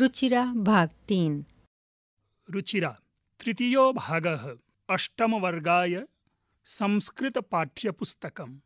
रुचिरा भाग तीन रुचिरा तृतीयो वर्गाय संस्कृत संस्कृतपाठ्यपुस्तकम्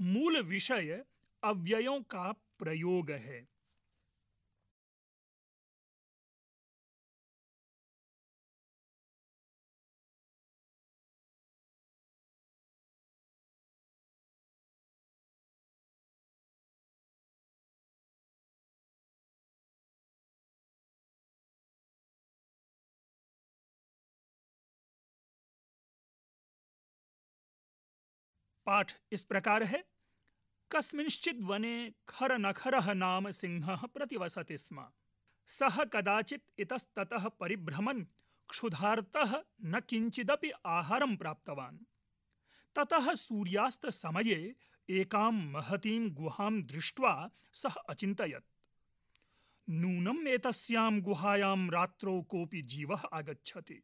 मूल विषय अव्ययों का प्रयोग है पाठ इस प्रकार है कस्मिंश्चिद् वने नखर नाम सिंह प्रतिवसति स्म सह कदाचि इतस्त परिभ्रमन क्षुधार्तः न किञ्चिदपि आहारं प्राप्तवान् ततः समये एकां महतीं गुहां दृष्ट्वा सः अचिन्तयत् नूनम् एतस्यां गुहायां रात्रौ कोऽपि जीवः आगच्छति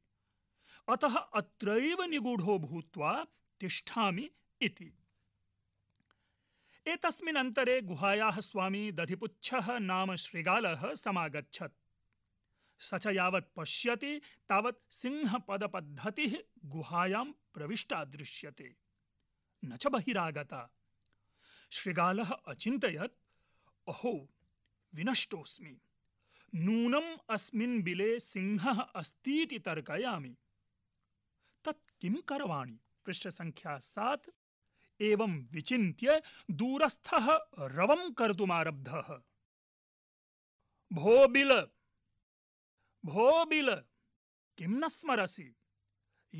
अतः अत्रैव निगूढो भूत्वा तिष्ठामि इति एतस्मिन् अन्तरे गुहायाः स्वामी दधिपुच्छः नाम श्रीगालः समागच्छत् स च यावत् पश्यति तावत् सिंहपदपद्धतिः गुहायां प्रविष्टा दृश्यते न च बहिरागता श्रीगालः अचिन्तयत् अहो विनष्टोऽस्मि नूनम् अस्मिन् बिले सिंहः अस्तीति तर्कयामि तत् किं करवाणि पृष्ठसङ्ख्या सात् एवं विचिन्त्य दूरस्थः रवं कर्तुमारब्धः भो बिल भो बिल किं न स्मरसि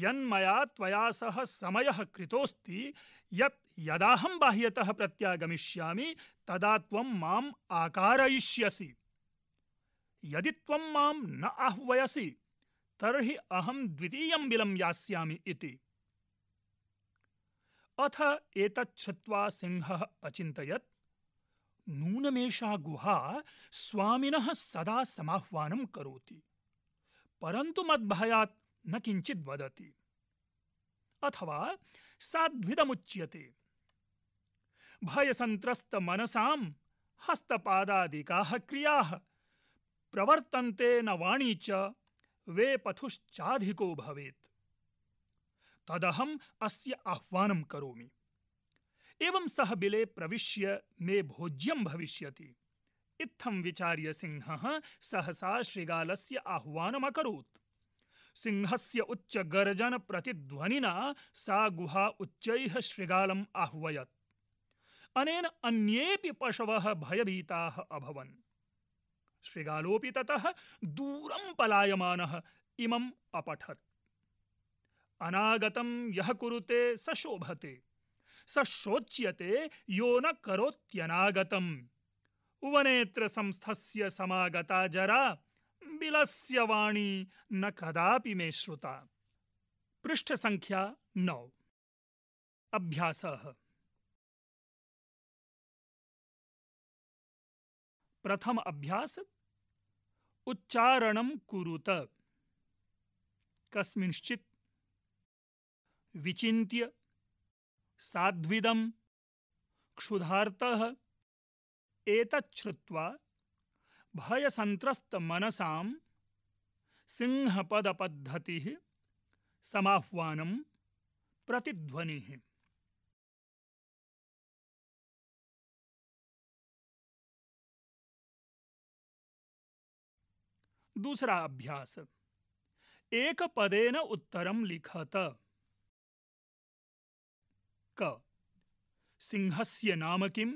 यन्मया त्वया सह समयः कृतोऽस्ति यत् यदाहं बाह्यतः प्रत्यागमिष्यामि तदा त्वं माम् आकारयिष्यसि यदि त्वं मां न आह्वयसि तर्हि अहं द्वितीयं बिलं यास्यामि इति अथ एतच्छ्रुत्वा सिंहः अचिन्तयत् नूनमेषा गुहा स्वामिनः सदा समाह्वानं करोति परन्तु मद्भयात् न किञ्चिद् वदति अथवा साध्विदमुच्यते भयसन्त्रस्तमनसां हस्तपादादिकाः क्रियाः प्रवर्तन्ते न वाणी च वे पथुश्चाधिको भवेत् तदहम् अस्य आह्वानं करोमि एवं सः बिले प्रविश्य मे भोज्यं भविष्यति इत्थं विचार्य सिंहः सहसा शृगालस्य आह्वानमकरोत् सिंहस्य उच्चगर्जनप्रतिध्वनिना सा गुहा उच्चैः शृगालम् आह्वयत् अनेन अन्येऽपि पशवः भयभीताः अभवन् शृगालोऽपि ततः दूरं पलायमानः इमम् अपठत् अनागतम यह कुरुते स शोभते स शोच्यते यो न करोत्यनागतम उवनेत्र संस्थस्य समागता जरा बिलस्य वाणी न कदापि मे श्रुता पृष्ठ संख्या नौ अभ्यास प्रथम अभ्यास उच्चारणम कुरुत कस्मिंश्चित विचिन्त्य साध्विदं क्षुधार्तः एतच्छ्रुत्वा भयसन्त्रस्तमनसां सिंहपदपद्धतिः समाह्वानं प्रतिध्वनिः दूसरा अभ्यास एक पदेन उत्तरम लिखत क सिंहस्य नाम किम्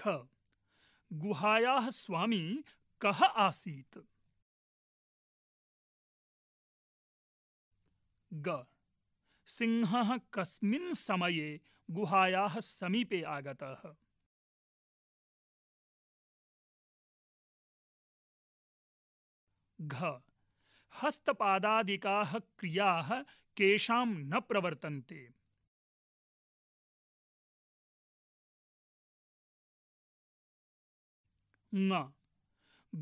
ख गुहायाः स्वामी कः आसीत् ग सिंहः कस्मिन् समये गुहायाः समीपे आगतः घ हस्तपादादिकाः क्रियाः केषां न प्रवर्तन्ते न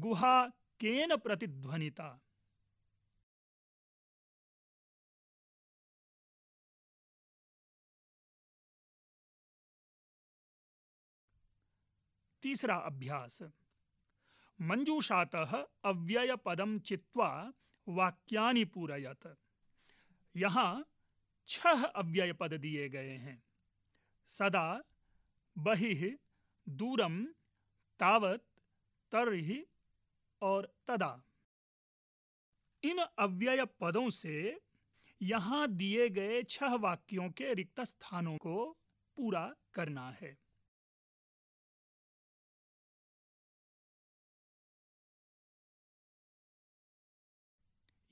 गुहा केन प्रतिध्वनिता तीसरा अभ्यास मंजूषात अव्यय पदम चित्वा वाक्यानि पूरयत यहाँ छह अव्यय पद दिए गए हैं सदा बहि दूरम तावत तरहि और तदा इन अव्यय पदों से यहाँ दिए गए छह वाक्यों के रिक्त स्थानों को पूरा करना है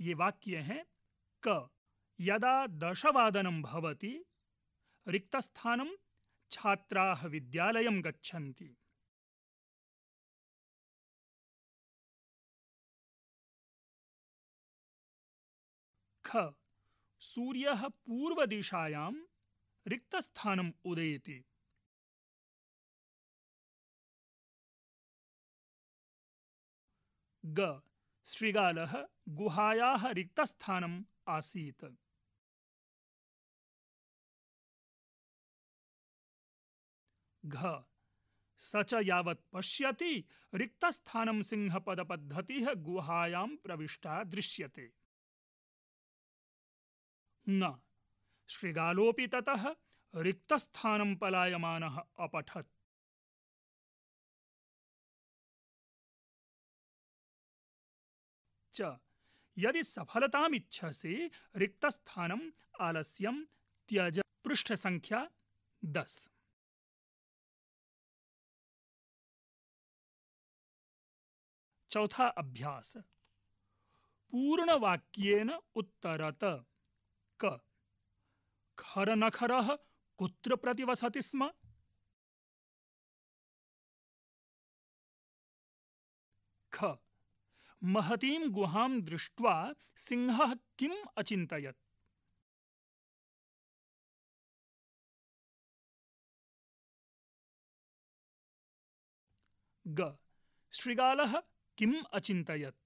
ये वाक्य हैं क यदा दशवादनं भवति रिक्तस्थानं छात्रा विद्यालय गच्छन्ति ख सूर्य पूर्व दिशायां रिक्तस्थानम् उदयति ग शृगालः गुहायाः रिक्तस्थानम् आसीत् घ स च यावत् पश्यति रिक्तस्थानं सिंहपदपद्धतिः गुहायां प्रविष्टा दृश्यते न शृगालोऽपि ततः रिक्तस्थानं पलायमानः अपठत् यदि सफलताम इच्छसि रिक्त त्यज पृष्ठ संख्या दस चौथा अभ्यास पूर्ण वाक्येन उत्तरत क खर नखरः कुत्र प्रतिवसति स्म महतीं गुहां दृष्ट्वा सिंहः किम् अचिन्तयत् ग शृगालः किम् अचिन्तयत्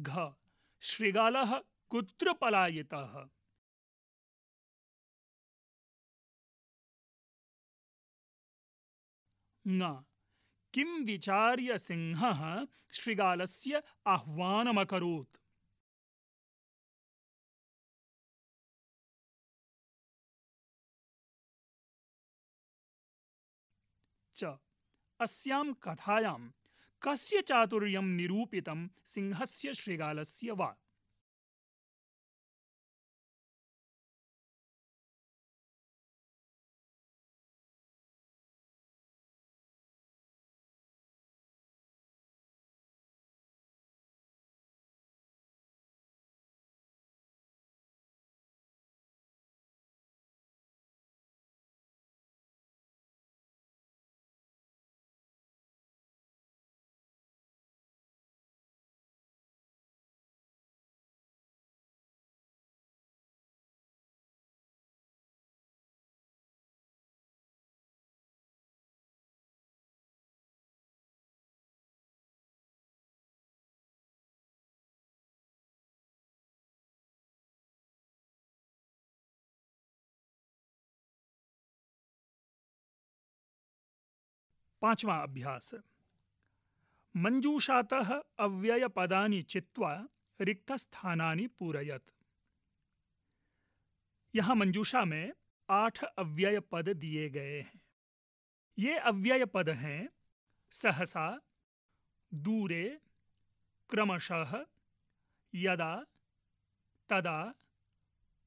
घ शृगालः कुत्र पलायितः न किं विचार्य सिंहः शृगालस्य आह्वानमकरोत् च अस्यां कथायां कस्य चातुर्यं निरूपितं सिंहस्य शृगालस्य वा पांचवा अभ्यास मंजूषात अव्यय पदा चित्वा रिक्त स्थानी पूरयत यहां मंजूषा में आठ अव्यय पद दिए गए हैं ये अव्यय पद हैं सहसा दूरे क्रमशः यदा तदा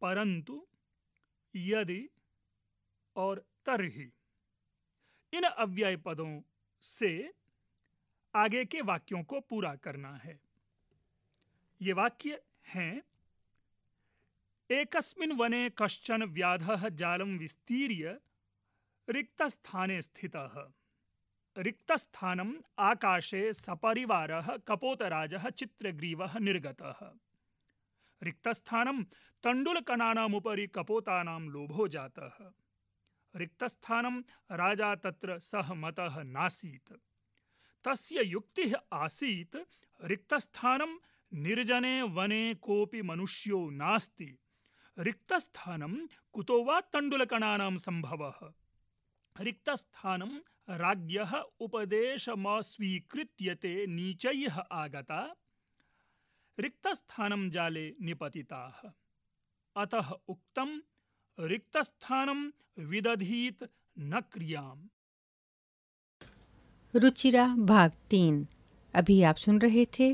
परंतु यदि और तरही इन अव्यय पदों से आगे के वाक्यों को पूरा करना है ये वाक्य हैं एकस्मिन वने कश्चन व्याधः जालम विस्तीर्य स्थित रिक्त रिक्तस्थानम् आकाशे निर्गत रिक्त चित्रग्रीवः तंडुल कणा उपरी कपोता लोभो है। रिक्तस्थानं राजा तत्र सहमतः नासीत् तस्य युक्तिः आसीत् रिक्तस्थानं निर्जने वने कोऽपि मनुष्यो नास्ति रिक्तस्थानं कुतो वा तण्डुलकणानां सम्भवः रिक्तस्थानं राज्ञः उपदेशमस्वीकृत्यते नीचैः आगता रिक्तस्थानं जाले निपतिताः अतः उक्तं रिक्तस्थानं विदधीत न क्रियाम रुचिरा भाग तीन अभी आप सुन रहे थे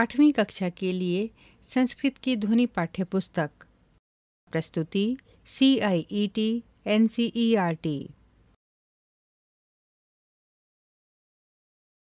आठवीं कक्षा के लिए संस्कृत की ध्वनि पाठ्य पुस्तक प्रस्तुति C I E T N C E R T